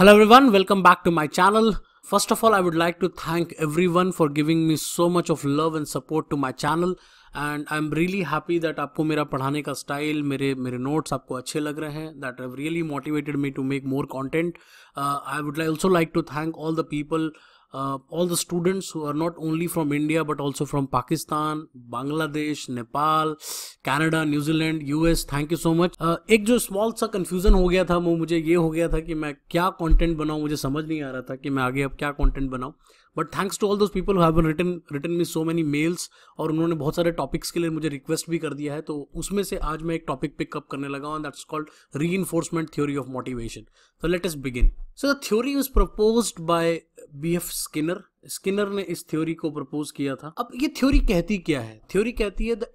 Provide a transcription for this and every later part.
hello everyone welcome back to my channel first of all i would like to thank everyone for giving me so much of love and support to my channel and i'm really happy that aapko mera padhane ka style mere mere notes aapko acche lag rahe hain that have really motivated me to make more content uh, i would also like to thank all the people uh, all the students who are not only from India but also from Pakistan, Bangladesh, Nepal, Canada, New Zealand, US. Thank you so much. Uh, एक जो small सा confusion हो गया था वो मुझे ये हो गया था कि मैं क्या content बनाऊँ मुझे समझ नहीं आ रहा था कि मैं आगे अब क्या content बनाऊँ but thanks to all those people have been written written me so many mails और उन्होंने बहुत सारे टॉपिक्स के लिए मुझे रिक्वेस्ट भी कर दिया है तो उसमें से आज मैं एक टॉपिक पिकअप करने लगा हूँ that's called reinforcement theory of motivation so let's begin so the theory is propose by B F Skinner Skinner ने इस थ्योरी को प्रपोज किया था अब ये थ्योरी कहती क्या है थ्योरी कहती है the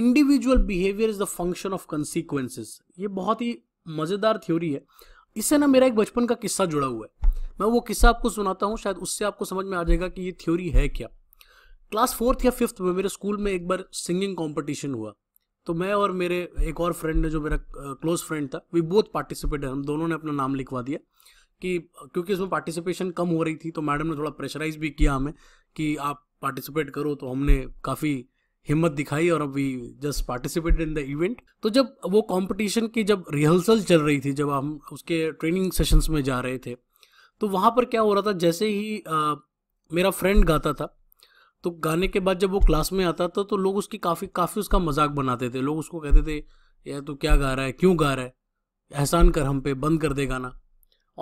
individual behaviour is the function of consequences ये बहुत ही मजेदार थ्योरी है इससे ना मेरा एक बचपन का किस्सा जुड़ा हुआ है मैं वो किस्सा आपको सुनाता हूँ शायद उससे आपको समझ में आ जाएगा कि ये थ्योरी है क्या क्लास फोर्थ या फिफ्थ में मेरे स्कूल में एक बार सिंगिंग कॉम्पिटिशन हुआ तो मैं और मेरे एक और फ्रेंड ने जो मेरा क्लोज फ्रेंड था वी बोथ पार्टिसिपेट हम दोनों ने अपना नाम लिखवा दिया कि क्योंकि इसमें पार्टिसिपेशन कम हो रही थी तो मैडम ने थोड़ा प्रेशराइज भी किया हमें कि आप पार्टिसिपेट करो तो हमने काफ़ी हिम्मत दिखाई और अब we just participate in the event तो जब वो कंपटीशन की जब रिहर्सल चल रही थी जब हम उसके ट्रेनिंग सेशंस में जा रहे थे तो वहाँ पर क्या हो रहा था जैसे ही आ, मेरा फ्रेंड गाता था तो गाने के बाद जब वो क्लास में आता था तो लोग उसकी काफ़ी काफ़ी उसका मजाक बनाते थे लोग उसको कहते थे यार तू क्या गा रहा है क्यों गा रहा है एहसान कर हम पे बंद कर दे गाना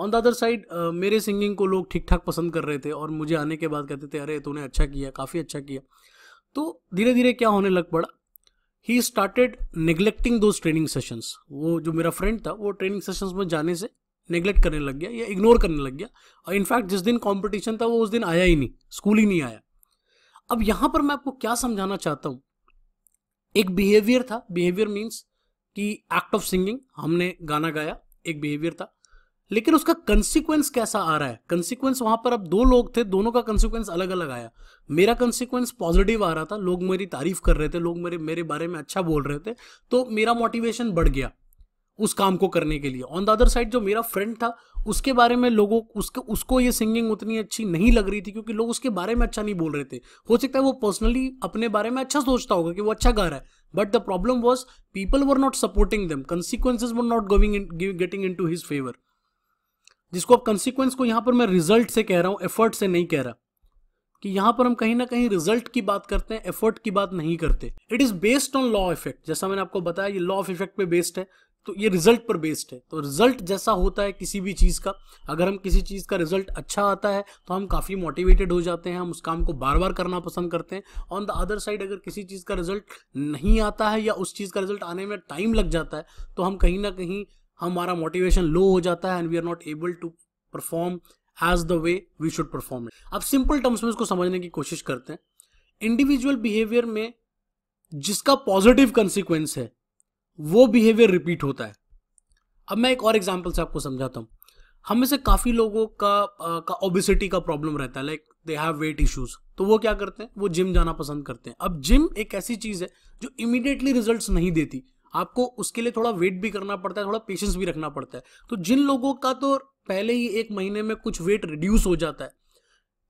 ऑन द अदर साइड मेरे सिंगिंग को लोग ठीक ठाक पसंद कर रहे थे और मुझे आने के बाद कहते थे अरे तूने अच्छा किया काफ़ी अच्छा किया तो धीरे धीरे क्या होने लग पड़ा he started neglecting those training sessions वो जो मेरा फ्रेंड था वो ट्रेनिंग सेशंस में जाने से नेग्लेक्ट करने लग गया या इग्नोर करने लग गया और इनफैक्ट जिस दिन कॉम्पिटिशन था वो उस दिन आया ही नहीं स्कूल ही नहीं आया अब यहाँ पर मैं आपको क्या समझाना चाहता हूँ एक बिहेवियर था बिहेवियर मीन्स कि एक्ट ऑफ सिंगिंग हमने गाना गाया एक बिहेवियर था लेकिन उसका कंसिक्वेंस कैसा आ रहा है कंसिक्वेंस वहां पर अब दो लोग थे दोनों का कंसिक्वेंस अलग अलग आया मेरा कंसिक्वेंस पॉजिटिव आ रहा था लोग मेरी तारीफ कर रहे थे लोग मेरे मेरे बारे में अच्छा बोल रहे थे तो मेरा मोटिवेशन बढ़ गया उस काम को करने के लिए ऑन द अदर साइड जो मेरा फ्रेंड था उसके बारे में लोगों उसके उसको ये सिंगिंग उतनी अच्छी नहीं लग रही थी क्योंकि लोग उसके बारे में अच्छा नहीं बोल रहे थे हो सकता है वो पर्सनली अपने बारे में अच्छा सोचता होगा कि वो अच्छा गा रहा है but the problem was people were not supporting them consequences were not going getting into his favour जिसको अब कंसिक्वेंस को यहाँ पर मैं रिजल्ट से कह रहा हूँ एफर्ट से नहीं कह रहा कि यहां पर हम कहीं ना कहीं रिजल्ट की बात करते हैं एफर्ट की बात नहीं करते it is based on law effect जैसा मैंने आपको बताया ये लॉ ऑफ इफेक्ट पे बेस्ड है तो ये रिजल्ट पर बेस्ड है तो रिजल्ट जैसा होता है किसी भी चीज़ का अगर हम किसी चीज़ का रिजल्ट अच्छा आता है तो हम काफ़ी मोटिवेटेड हो जाते हैं हम उस काम को बार बार करना पसंद करते हैं ऑन द अदर साइड अगर किसी चीज़ का रिजल्ट नहीं आता है या उस चीज़ का रिजल्ट आने में टाइम लग जाता है तो हम कहीं ना कहीं हमारा मोटिवेशन लो हो जाता है and we are not able to perform as the way we should perform it अब सिंपल टर्म्स में इसको समझने की कोशिश करते हैं इंडिविजुअल बिहेवियर में जिसका पॉजिटिव कंसिक्वेंस है वो बिहेवियर रिपीट होता है अब मैं एक और एग्जाम्पल से आपको समझाता हूँ हम में से काफ़ी लोगों का आ, का ओबिसिटी का प्रॉब्लम रहता है like they have weight issues तो वो क्या करते हैं वो जिम जाना पसंद करते हैं अब जिम एक ऐसी चीज़ है जो इमिडिएटली रिजल्ट नहीं देती आपको उसके लिए थोड़ा वेट भी करना पड़ता है थोड़ा पेशेंस भी रखना पड़ता है तो जिन लोगों का तो पहले ही एक महीने में कुछ वेट रिड्यूस हो जाता है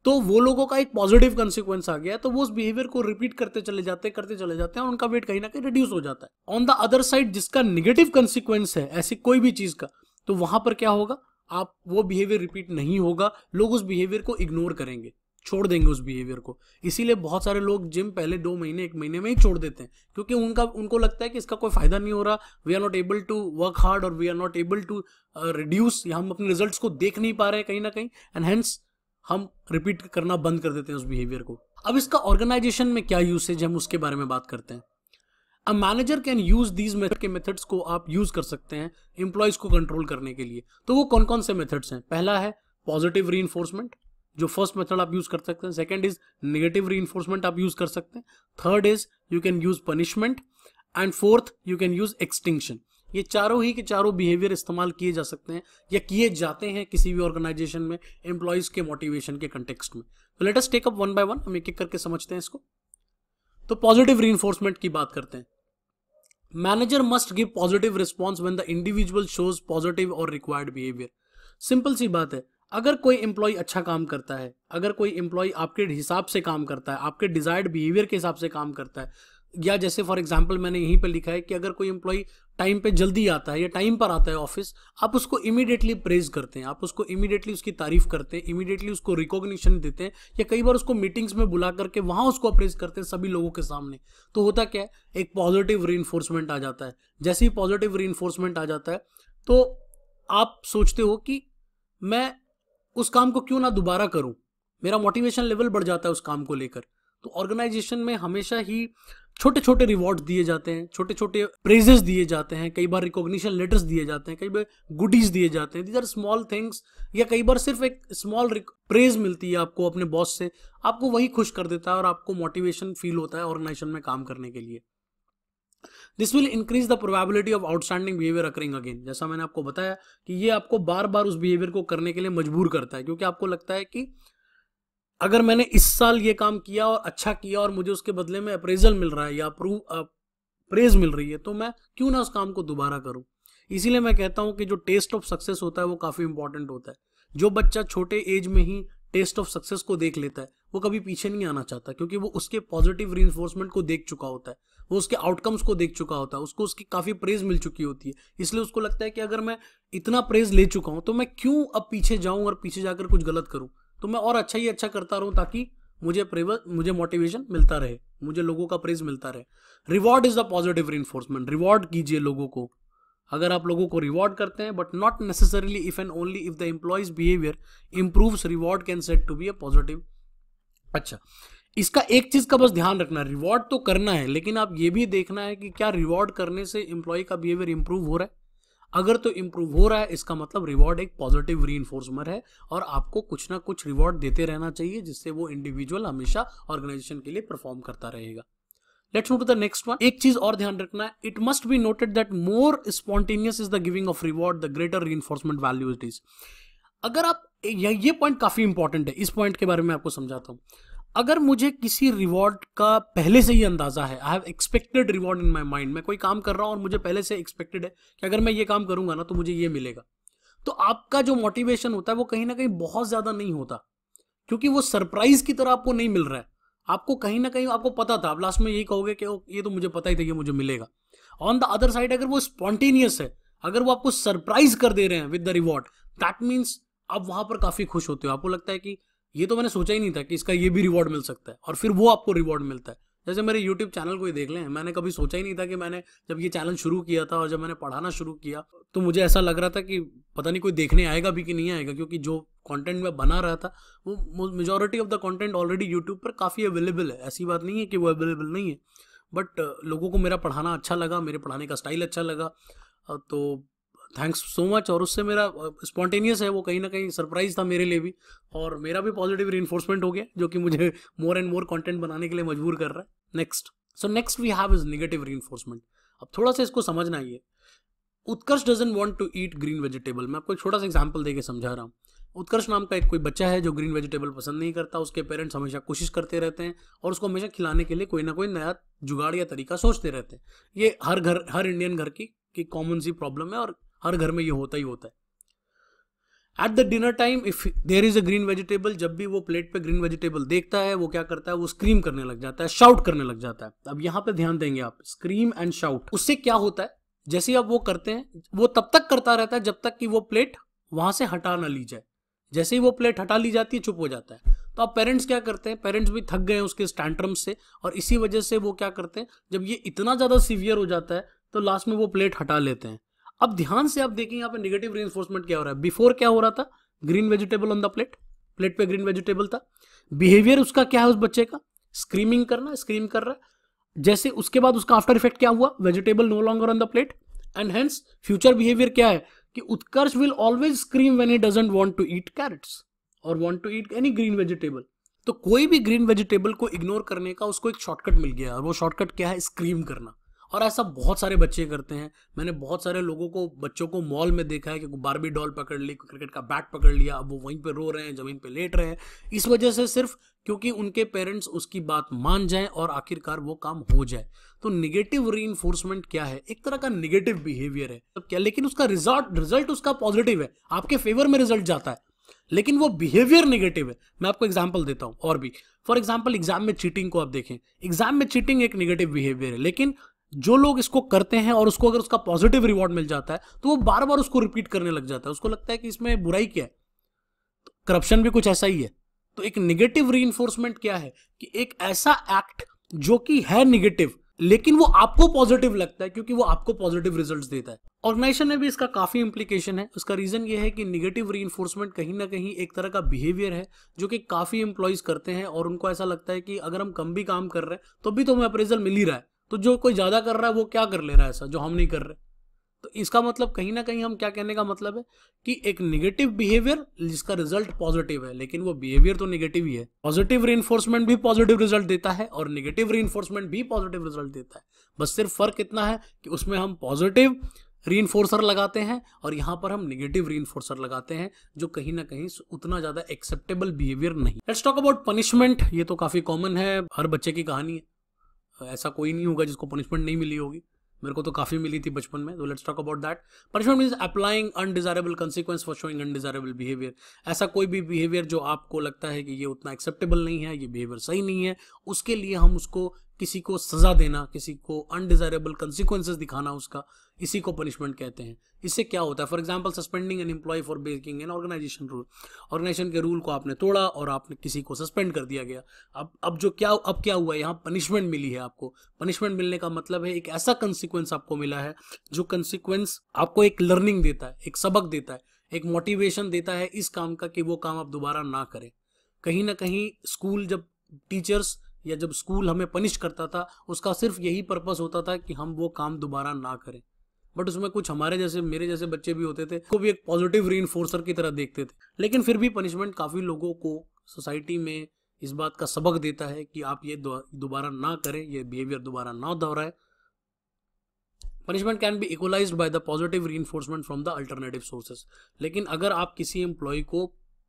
तो वो लोगों का एक पॉजिटिव कंसिक्वेंस आ गया तो वो उस बिहेवियर को रिपीट करते चले जाते करते चले जाते हैं और उनका वेट कहीं ना कहीं रिड्यूस हो जाता है ऑन द अदर साइड जिसका निगेटिव कंसिक्वेंस है ऐसी कोई भी चीज का तो वहां पर क्या होगा आप वो बिहेवियर रिपीट नहीं होगा लोग उस बिहेवियर को इग्नोर करेंगे छोड़ देंगे उस बिहेवियर को इसीलिए बहुत सारे लोग जिम पहले दो महीने एक महीने में ही छोड़ देते हैं क्योंकि उनका उनको लगता है कि इसका कोई फायदा नहीं हो रहा we are not able to work hard और we are not able to reduce हम अपने रिजल्ट्स को देख नहीं पा रहे कहीं ना कहीं एंड हेंस हम रिपीट करना बंद कर देते हैं उस बिहेवियर को अब इसका ऑर्गेनाइजेशन में क्या यूसेज हम उसके बारे में बात करते हैं a manager can use these method के मेथड्स को आप यूज कर सकते हैं एम्प्लॉयज को कंट्रोल करने के लिए तो वो कौन कौन से मेथड्स हैं पहला है पॉजिटिव री जो फर्स्ट मेथड आप यूज कर सकते हैं सेकेंड इज नेगेटिव री आप यूज कर सकते हैं third is you can use punishment and fourth you can use extinction ये चारों ही के चारों बिहेवियर इस्तेमाल किए जा सकते हैं या किए जाते हैं किसी भी ऑर्गेनाइजेशन में एम्प्लॉयज़ के मोटिवेशन के कंटेक्सट में तो let us take up one by one हम एक एक करके समझते हैं इसको तो पॉजिटिव री की बात करते हैं manager must give positive response when the individual shows positive और रिक्वायर्ड बिहेवियर सिंपल सी बात है अगर कोई एम्प्लॉय अच्छा काम करता है अगर कोई एम्प्लॉय आपके हिसाब से काम करता है आपके डिजायर्ड बिहेवियर के हिसाब से काम करता है या जैसे फॉर एग्जाम्पल मैंने यहीं पर लिखा है कि अगर कोई एम्प्लॉय टाइम पे जल्दी आता है या टाइम पर आता है ऑफिस आप उसको इमीडिएटली प्रेज करते हैं आप उसको इमीडिएटली उसकी तारीफ करते हैं इमीडिएटली उसको रिकॉग्निशन देते हैं या कई बार उसको मीटिंग्स में बुला करके वहाँ उसको अप्रेज करते हैं सभी लोगों के सामने तो होता क्या है एक पॉजिटिव री आ जाता है जैसे ही पॉजिटिव री आ जाता है तो आप सोचते हो कि मैं उस काम को क्यों ना दोबारा करूँ मेरा मोटिवेशन लेवल बढ़ जाता है उस काम को लेकर तो ऑर्गेनाइजेशन में हमेशा ही छोटे छोटे रिवॉर्ड दिए जाते हैं छोटे छोटे प्रेजेस दिए जाते हैं कई बार रिकॉग्निशन लेटर्स दिए जाते हैं कई बार गुडीज दिए जाते हैं दीज आर स्मॉल थिंग्स या कई बार सिर्फ एक स्मॉल प्रेज मिलती है आपको अपने बॉस से आपको वही खुश कर देता है और आपको मोटिवेशन फील होता है ऑर्गेनाइजेशन में काम करने के लिए this will increase the probability of outstanding behaviour occurring again जैसा मैंने आपको बताया कि ये आपको बार बार उस बिहेवियर को करने के लिए मजबूर करता है क्योंकि आपको लगता है कि अगर मैंने इस साल ये काम किया और अच्छा किया और मुझे उसके बदले में अप्रेजल मिल रहा है या अप्रूव प्रेज मिल रही है तो मैं क्यों ना उस काम को दोबारा करूं इसीलिए मैं कहता हूं कि जो टेस्ट ऑफ सक्सेस होता है वो काफ़ी इंपॉर्टेंट होता है जो बच्चा छोटे एज में ही टेस्ट ऑफ सक्सेस को देख लेता है वो कभी पीछे नहीं आना चाहता क्योंकि वो उसके पॉजिटिव री को देख चुका होता है वो उसके आउटकम्स को देख चुका होता है उसको उसकी काफ़ी प्रेज मिल चुकी होती है इसलिए उसको लगता है कि अगर मैं इतना प्रेज ले चुका हूँ तो मैं क्यों अब पीछे जाऊँ और पीछे जाकर कुछ गलत करूँ तो मैं और अच्छा ही अच्छा करता रहूँ ताकि मुझे मुझे मोटिवेशन मिलता रहे मुझे लोगों का प्रेज मिलता रहे reward is the positive reinforcement reward कीजिए लोगों को अगर आप लोगों को रिवॉर्ड करते हैं but not necessarily if and only if the employees behaviour improve reward can set to be a positive अच्छा इसका एक चीज का बस ध्यान रखना है रिवॉर्ड तो करना है लेकिन आप ये भी देखना है कि क्या रिवॉर्ड करने से एम्प्लॉय का बिहेवियर इंप्रूव हो रहा है अगर तो इम्प्रूव हो रहा है इसका मतलब रिवॉर्ड एक पॉजिटिव री है और आपको कुछ ना कुछ रिवॉर्ड देते रहना चाहिए जिससे वो इंडिविजुअल हमेशा ऑर्गेनाइजेशन के लिए परफॉर्म करता रहेगा let's move to the next one एक चीज और ध्यान रखना है it must be noted that more spontaneous is the giving of reward the greater re value it is अगर आप ये पॉइंट काफी इंपॉर्टेंट है इस पॉइंट के बारे में आपको समझाता हूँ अगर मुझे किसी रिवॉर्ड का पहले से ही अंदाज़ा है I have expected reward in my mind मैं कोई काम कर रहा हूँ और मुझे पहले से एक्सपेक्टेड है कि अगर मैं ये काम करूंगा ना तो मुझे ये मिलेगा तो आपका जो मोटिवेशन होता है वो कहीं ना कहीं बहुत ज़्यादा नहीं होता क्योंकि वो सरप्राइज की तरह आपको नहीं मिल रहा है आपको कहीं ना कहीं आपको पता था आप लास्ट में यही कहोगे कि ये तो मुझे पता ही था ये मुझे मिलेगा ऑन द अदर साइड अगर वो स्पॉन्टेनियस है अगर वो आपको सरप्राइज कर दे रहे हैं with the reward that means आप वहां पर काफी खुश होते हो आपको लगता है कि ये तो मैंने सोचा ही नहीं था कि इसका ये भी रिवॉर्ड मिल सकता है और फिर वो आपको रिवॉर्ड मिलता है जैसे मेरे यूट्यूब चैनल को ही देख लें मैंने कभी सोचा ही नहीं था कि मैंने जब ये चैनल शुरू किया था और जब मैंने पढ़ाना शुरू किया तो मुझे ऐसा लग रहा था कि पता नहीं कोई देखने आएगा भी कि नहीं आएगा क्योंकि जो कंटेंट मैं बना रहा था वो majority of the content already YouTube पर काफ़ी अवेलेबल है ऐसी बात नहीं है कि वो अवेलेबल नहीं है बट लोगों को मेरा पढ़ाना अच्छा लगा मेरे पढ़ाने का स्टाइल अच्छा लगा तो थैंक्स सो मच और उससे मेरा स्पॉन्टेनियस है वो कहीं ना कहीं सरप्राइज था मेरे लिए भी और मेरा भी पॉजिटिव रीइन्फोर्समेंट हो गया जो कि मुझे मोर एंड मोर कंटेंट बनाने के लिए मजबूर कर रहा है next so next we have is negative reinforcement अब थोड़ा सा इसको समझना ये Utkarsh doesn't want to eat green vegetable मैं आपको एक छोटा सा एग्जाम्पल देके समझा रहा हूँ उत्कर्ष नाम का एक कोई बच्चा है जो ग्रीन वेजिटेबल पसंद नहीं करता उसके पेरेंट्स हमेशा कोशिश करते रहते हैं और उसको हमेशा खिलाने के लिए कोई ना कोई नया जुगाड़ या तरीका सोचते रहते हैं ये हर घर हर इंडियन घर की की कॉमन सी प्रॉब्लम है और हर घर में ये होता ही होता है at the dinner time if there is a green vegetable जब भी वो प्लेट पे ग्रीन वेजिटेबल देखता है वो क्या करता है वो स्क्रीम करने लग जाता है शाउट करने लग जाता है अब यहाँ पे ध्यान देंगे आप स्क्रीम एंड शाउट उससे क्या होता है जैसे आप वो करते हैं वो तब तक करता रहता है जब तक कि वो प्लेट वहां से हटा ना ली जाए जैसे ही वो प्लेट हटा ली जाती है चुप हो जाता है तो अब पेरेंट्स क्या करते हैं पेरेंट्स भी थक गए हैं उसके स्टैंड्रम से और इसी वजह से वो क्या करते हैं जब ये इतना ज़्यादा सीवियर हो जाता है तो लास्ट में वो प्लेट हटा लेते हैं अब ध्यान से आप देखें यहाँ पे नेगेटिव री क्या हो रहा है बिफोर क्या हो रहा था green vegetable on the plate plate पे ग्रीन वेजिटेबल था बिहेवियर उसका क्या है उस बच्चे का स्क्रीमिंग करना स्क्रीम कर रहा है जैसे उसके बाद उसका आफ्टर इफेक्ट क्या हुआ vegetable no longer on the plate and hence future behaviour क्या है कि Utkarsh will always scream when he doesn't want to eat carrots और want to eat any green vegetable तो कोई भी ग्रीन वेजिटेबल को इग्नोर करने का उसको एक शॉर्टकट मिल गया और वो शॉर्टकट क्या है स्क्रीम करना और ऐसा बहुत सारे बच्चे करते हैं मैंने बहुत सारे लोगों को बच्चों को मॉल में देखा है कि बारबी डॉल पकड़ ली क्रिकेट का बैट पकड़ लिया अब वो वहीं पर रो रहे हैं ज़मीन पर लेट रहे हैं इस वजह से सिर्फ क्योंकि उनके पेरेंट्स उसकी बात मान जाएं और आखिरकार वो काम हो जाए तो निगेटिव री क्या है एक तरह का निगेटिव बिहेवियर है तो क्या लेकिन उसका रिजल्ट रिजल्ट उसका पॉजिटिव है आपके फेवर में रिजल्ट जाता है लेकिन वो बिहेवियर नेगेटिव है मैं आपको एग्जाम्पल देता हूँ और भी फॉर एग्जाम्पल एग्जाम में चीटिंग को आप देखें एग्जाम में चीटिंग एक निगेटिव बिहेवियर है लेकिन जो लोग इसको करते हैं और उसको अगर उसका पॉजिटिव रिवॉर्ड मिल जाता है तो वो बार बार उसको रिपीट करने लग जाता है उसको लगता है कि इसमें बुराई क्या है तो करप्शन भी कुछ ऐसा ही है तो एक निगेटिव री क्या है कि एक ऐसा एक्ट जो कि है निगेटिव लेकिन वो आपको पॉजिटिव लगता है क्योंकि वो आपको पॉजिटिव रिजल्ट देता है ऑर्गेनाइजेशन में भी इसका काफी इंप्लीकेशन है उसका रीजन ये है कि निगेटिव री कहीं ना कहीं एक तरह का बिहेवियर है जो कि काफी एम्प्लॉयज करते हैं और उनको ऐसा लगता है कि अगर हम कम भी काम कर रहे हैं तो भी तो हमें अप्रेजल मिल ही रहा है तो जो कोई ज़्यादा कर रहा है वो क्या कर ले रहा है ऐसा जो हम नहीं कर रहे तो इसका मतलब कहीं ना कहीं हम क्या कहने का मतलब है कि एक निगेटिव बिहेवियर जिसका रिजल्ट पॉजिटिव है लेकिन वो बिहेवियर तो निगेटिव ही है पॉजिटिव री भी पॉजिटिव रिजल्ट देता है और निगेटिव री भी पॉजिटिव रिजल्ट देता है बस सिर्फ फर्क इतना है कि उसमें हम पॉजिटिव री लगाते हैं और यहाँ पर हम निगेटिव री लगाते हैं जो कहीं ना कहीं उतना ज़्यादा एक्सेप्टेबल बिहेवियर नहीं लेट्स टॉक अबाउट पनिशमेंट ये तो काफ़ी कॉमन है हर बच्चे की कहानी है ऐसा कोई नहीं होगा जिसको पनिशमेंट नहीं मिली होगी मेरे को तो काफ़ी मिली थी बचपन में तो let's talk about that punishment means applying undesirable consequence for showing undesirable behaviour ऐसा कोई भी बिहेवियर जो आपको लगता है कि ये उतना एक्सेप्टेबल नहीं है ये बिहेवियर सही नहीं है उसके लिए हम उसको किसी को सजा देना किसी को अनडिजायरेबल कंसिक्वेंस दिखाना उसका इसी को पनिशमेंट कहते हैं इससे क्या होता है for example suspending an employee for breaking an organisation rule organisation के रूल को आपने तोड़ा और आपने किसी को सस्पेंड कर दिया गया अब अब जो क्या अब क्या हुआ यहाँ पनिशमेंट मिली है आपको पनिशमेंट मिलने का मतलब है एक ऐसा कंसिक्वेंस आपको मिला है जो कंसिक्वेंस आपको एक लर्निंग देता है एक सबक देता है एक मोटिवेशन देता है इस काम का कि वो काम आप दोबारा ना करें कहीं ना कहीं स्कूल जब टीचर्स या जब स्कूल हमें पनिश करता था उसका सिर्फ यही पर्पस होता था कि हम वो काम दोबारा ना करें बट उसमें कुछ हमारे जैसे मेरे जैसे बच्चे भी होते थे को भी एक पॉजिटिव री की तरह देखते थे लेकिन फिर भी पनिशमेंट काफ़ी लोगों को सोसाइटी में इस बात का सबक देता है कि आप ये दोबारा ना करें ये बिहेवियर दोबारा ना दोहराए punishment can be equalize by the positive re from the alternative sources लेकिन अगर आप किसी एम्प्लॉय को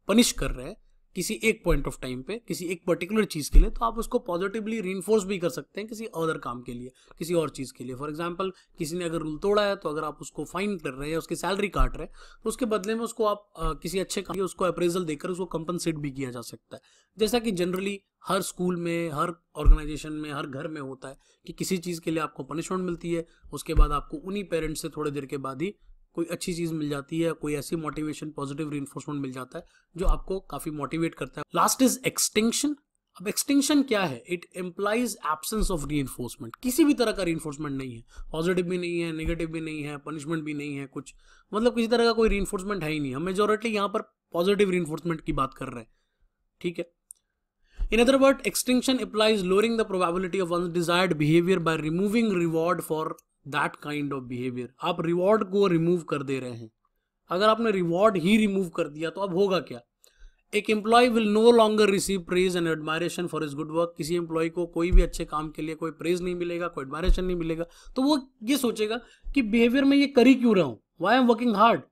पनिश कर रहे हैं किसी एक पॉइंट ऑफ टाइम पे किसी एक पर्टिकुलर चीज़ के लिए तो आप उसको पॉजिटिवली रीइन्फोर्स भी कर सकते हैं किसी अदर काम के लिए किसी और चीज़ के लिए फॉर एग्जाम्पल किसी ने अगर रूल तोड़ा है तो अगर आप उसको फाइन कर रहे हैं या उसकी सैलरी काट रहे हैं तो उसके बदले में उसको आप आ, किसी अच्छे काम उसको अप्रेजल देकर उसको कंपनसेट भी किया जा सकता है जैसा कि जनरली हर स्कूल में हर ऑर्गेनाइजेशन में हर घर में होता है कि किसी चीज़ के लिए आपको पनिशमेंट मिलती है उसके बाद आपको उन्हीं पेरेंट्स से थोड़ी देर के बाद ही कोई अच्छी चीज़ मिल जाती है कोई ऐसी मोटिवेशन पॉजिटिव रिइन्फोर्समेंट मिल जाता है जो आपको काफ़ी मोटिवेट करता है लास्ट इज एक्सटिंक्शन अब एक्सटिंक्शन क्या है इट एम्प्लाइज एब्सेंस ऑफ री किसी भी तरह का री नहीं है पॉजिटिव भी नहीं है नेगेटिव भी नहीं है पनिशमेंट भी नहीं है कुछ मतलब किसी तरह का कोई री है ही नहीं हम मेजोरिटी यहाँ पर पॉजिटिव री की बात कर रहे हैं ठीक है in other word extinction applies lowering the probability of one desired behaviour by removing reward for that kind of behaviour आप रिवॉर्ड को रिमूव कर दे रहे हैं अगर आपने रिवॉर्ड ही रिमूव कर दिया तो अब होगा क्या एक employee will no longer receive praise and admiration for is good work किसी एम्प्लॉय को कोई भी अच्छे काम के लिए कोई प्रेज नहीं मिलेगा कोई एडमायरेशन नहीं मिलेगा तो वो ये सोचेगा कि बिहेवियर में ये करी क्यों रहा हूँ why am working hard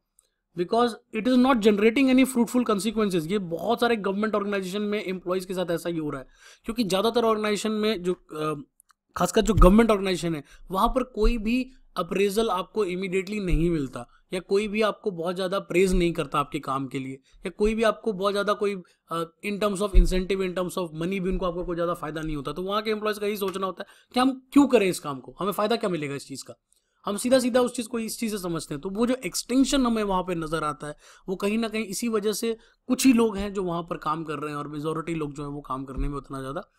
because it is not generating any fruitful consequences ये बहुत सारे गवर्नमेंट ऑर्गेनाइजेशन में एम्प्लॉयज़ के साथ ऐसा ही हो रहा है क्योंकि ज़्यादातर ऑर्गेनाइजेशन में जो खासकर जो गवर्नमेंट ऑर्गेनाइजेशन है वहाँ पर कोई भी अप्रेजल आपको इमिडिएटली नहीं मिलता या कोई भी आपको बहुत ज़्यादा प्रेज नहीं करता आपके काम के लिए या कोई भी आपको बहुत ज़्यादा कोई in terms of incentive in terms of money भी उनको आपको कोई ज़्यादा फायदा नहीं होता तो वहाँ के एम्प्लॉयज़ का यही सोचना होता है कि हम क्यों करें इस काम को हमें फ़ायदा क्या मिलेगा इस चीज़ का हम सीधा सीधा उस चीज़ को इस चीज़ से समझते हैं तो वो जो एक्सटेंशन हमें वहाँ पे नज़र आता है वो कहीं ना कहीं इसी वजह से कुछ ही लोग हैं जो वहाँ पर काम कर रहे हैं और मेजोरिटी लोग जो है वो काम करने में उतना ज़्यादा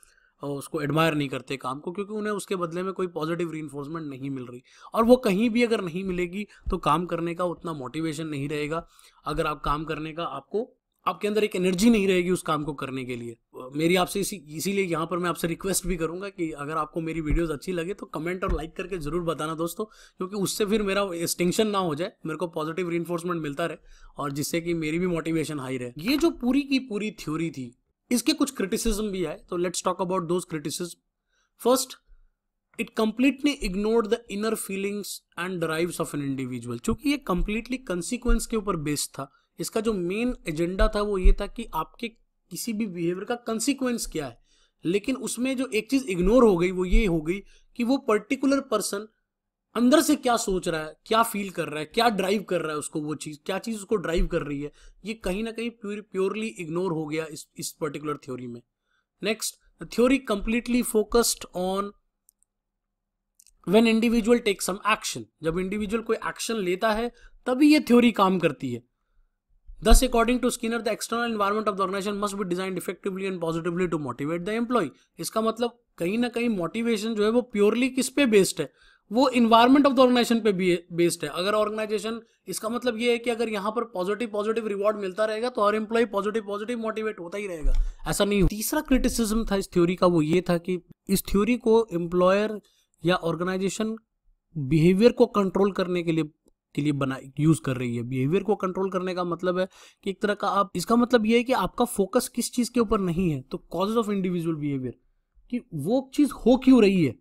उसको एडमायर नहीं करते काम को क्योंकि उन्हें उसके बदले में कोई पॉजिटिव री नहीं मिल रही और वो कहीं भी अगर नहीं मिलेगी तो काम करने का उतना मोटिवेशन नहीं रहेगा अगर आप काम करने का आपको आपके अंदर एक एनर्जी नहीं रहेगी उस काम को करने के लिए मेरी आपसे इसी इसीलिए यहाँ पर मैं आपसे रिक्वेस्ट भी करूँगा कि अगर आपको मेरी वीडियोज अच्छी लगे तो कमेंट और लाइक करके ज़रूर बताना दोस्तों क्योंकि उससे फिर मेरा टेंशन ना हो जाए मेरे को पॉजिटिव री मिलता रहे और जिससे कि मेरी भी मोटिवेशन हाई रहे ये जो पूरी की पूरी थ्योरी थी इसके कुछ क्रिटिसिज्म भी आए तो let's talk about those criticism first it completely ignore the inner feelings and drives of an individual चूंकि ये कंप्लीटली कंसिक्वेंस के ऊपर बेस्ड था इसका जो मेन एजेंडा था वो ये था कि आपके किसी भी बिहेवियर का कंसिक्वेंस क्या है लेकिन उसमें जो एक चीज इग्नोर हो गई वो ये हो गई कि वो पर्टिकुलर पर्सन अंदर से क्या सोच रहा है क्या फील कर रहा है क्या ड्राइव कर रहा है उसको वो चीज़ क्या चीज़ उसको ड्राइव कर रही है ये कहीं ना कहीं प्योर प्योरली इग्नोर हो गया इस इस पर्टिकुलर थ्योरी में next theory completely focused on when individual take some action जब इंडिविजुअल कोई एक्शन लेता है तभी ये थ्योरी काम करती है thus according to Skinner the external environment of the organisation must be design effectively and positively to motivate the employee इसका मतलब कहीं ना कहीं मोटिवेशन जो है वो प्योरली किस पे बेस्ड है वो इन्वायरमेंट ऑफ द ऑर्गेनाइजेशन पे बेस्ड है अगर ऑर्गेनाइजेशन इसका मतलब ये है कि अगर यहाँ पर पॉजिटिव पॉजिटिव रिवॉर्ड मिलता रहेगा तो हर एम्प्लॉय पॉजिटिव पॉजिटिव मोटिवेट होता ही रहेगा ऐसा नहीं तीसरा क्रिटिसिज्म था इस थ्योरी का वो ये था कि इस थ्योरी को एम्प्लॉयर या ऑर्गेनाइजेशन बिहेवियर को कंट्रोल करने के लिए के लिए बना यूज कर रही है बिहेवियर को कंट्रोल करने का मतलब है कि एक तरह का आप इसका मतलब ये है कि आपका फोकस किस चीज के ऊपर नहीं है तो कॉजेज ऑफ इंडिविजुअल बिहेवियर कि वो चीज हो क्यों रही है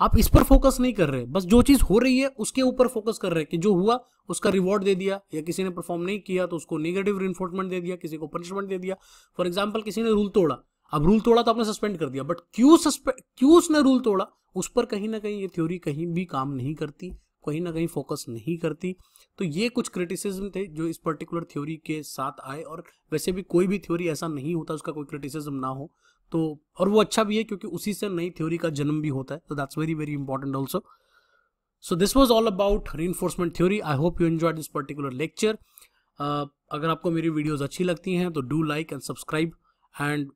आप इस पर फोकस नहीं कर रहे बस जो चीज हो रही है उसके ऊपर फोकस कर रहे हैं कि जो हुआ उसका रिवॉर्ड दे दिया या किसी ने परफॉर्म नहीं किया तो उसको नेगेटिव रिन्फोर्समेंट दे दिया किसी को पनिशमेंट दे दिया फॉर एग्जाम्पल किसी ने रूल तोड़ा अब रूल तोड़ा तो आपने सस्पेंड कर दिया बट क्यों सस्पेंड क्यों उसने रूल तोड़ा उस पर कहीं ना कहीं ये थ्योरी कहीं भी काम नहीं करती कहीं ना कहीं फोकस नहीं करती तो ये कुछ क्रिटिसिज्म थे जो इस पर्टिकुलर थ्योरी के साथ आए और वैसे भी कोई भी थ्योरी ऐसा नहीं होता उसका कोई क्रिटिसिज्म ना हो तो और वो अच्छा भी है क्योंकि उसी से नई थ्योरी का जन्म भी होता है तो that's very very important also so this was all about reinforcement theory I hope you enjoy this particular lecture अगर आपको मेरी वीडियोज अच्छी लगती हैं तो do like and subscribe and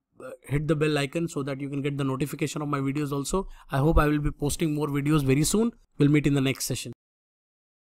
hit the bell icon so that you can get the notification of my videos also I hope I will be posting more videos very soon will meet in the next session